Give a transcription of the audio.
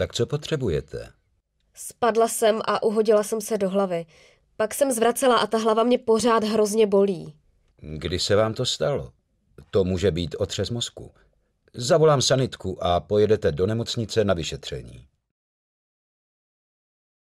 Tak co potřebujete? Spadla jsem a uhodila jsem se do hlavy. Pak jsem zvracela a ta hlava mě pořád hrozně bolí. Kdy se vám to stalo? To může být otřes mozku. Zavolám sanitku a pojedete do nemocnice na vyšetření.